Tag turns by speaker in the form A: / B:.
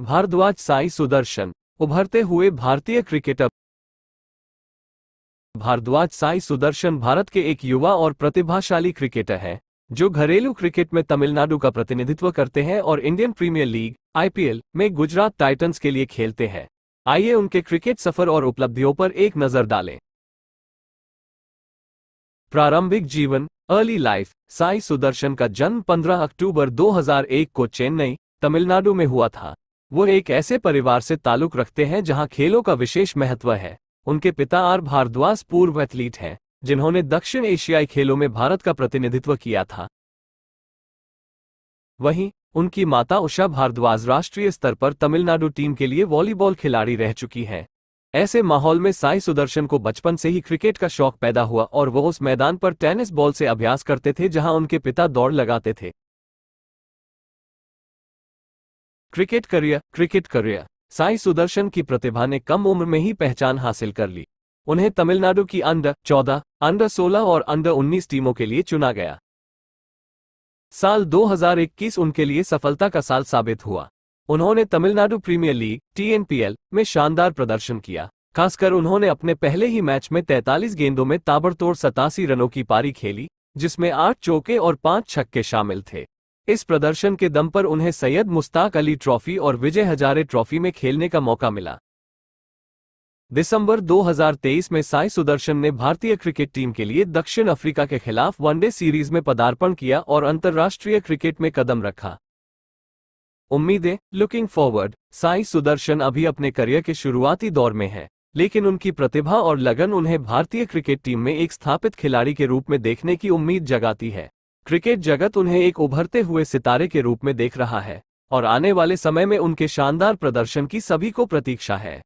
A: भारद्वाज साई सुदर्शन उभरते हुए भारतीय क्रिकेटर भारद्वाज साई सुदर्शन भारत के एक युवा और प्रतिभाशाली क्रिकेटर हैं जो घरेलू क्रिकेट में तमिलनाडु का प्रतिनिधित्व करते हैं और इंडियन प्रीमियर लीग आईपीएल में गुजरात टाइटंस के लिए खेलते हैं आइए उनके क्रिकेट सफर और उपलब्धियों पर एक नजर डालें प्रारंभिक जीवन अर्ली लाइफ साई सुदर्शन का जन्म 15 अक्टूबर 2001 को चेन्नई तमिलनाडु में हुआ था वो एक ऐसे परिवार से ताल्लुक रखते हैं जहां खेलों का विशेष महत्व है उनके पिता आर भारद्वाज पूर्व एथलीट हैं जिन्होंने दक्षिण एशियाई खेलों में भारत का प्रतिनिधित्व किया था वहीं उनकी माता उषा भारद्वाज राष्ट्रीय स्तर पर तमिलनाडु टीम के लिए वॉलीबॉल खिलाड़ी रह चुकी हैं ऐसे माहौल में साई सुदर्शन को बचपन से ही क्रिकेट का शौक पैदा हुआ और वो उस मैदान पर टेनिस बॉल से अभ्यास करते थे जहां उनके पिता दौड़ लगाते थे cricket career cricket career Sai Sudarshan की प्रतिभा ने कम उम्र में ही पहचान हासिल कर ली उन्हें तमिलनाडु की अंडर चौदह अंडर सोलह और अंडर उन्नीस टीमों के लिए चुना गया साल 2021 उनके लिए सफलता का साल साबित हुआ उन्होंने तमिलनाडु प्रीमियर लीग टीएनपीएल में शानदार प्रदर्शन किया खासकर उन्होंने अपने पहले ही मैच में 43 गेंदों में ताबड़तोड़ सतासी रनों की पारी खेली जिसमें आठ चौके और पांच छक्के शामिल थे इस प्रदर्शन के दम पर उन्हें सैयद मुश्ताक अली ट्रॉफी और विजय हजारे ट्रॉफी में खेलने का मौका मिला दिसंबर 2023 में साई सुदर्शन ने भारतीय क्रिकेट टीम के लिए दक्षिण अफ्रीका के खिलाफ वनडे सीरीज में पदार्पण किया और अंतर्राष्ट्रीय क्रिकेट में कदम रखा उम्मीदें लुकिंग फॉरवर्ड साई सुदर्शन अभी अपने करियर के शुरुआती दौर में हैं लेकिन उनकी प्रतिभा और लगन उन्हें भारतीय क्रिकेट टीम में एक स्थापित खिलाड़ी के रूप में देखने की उम्मीद जगाती है क्रिकेट जगत उन्हें एक उभरते हुए सितारे के रूप में देख रहा है और आने वाले समय में उनके शानदार प्रदर्शन की सभी को प्रतीक्षा है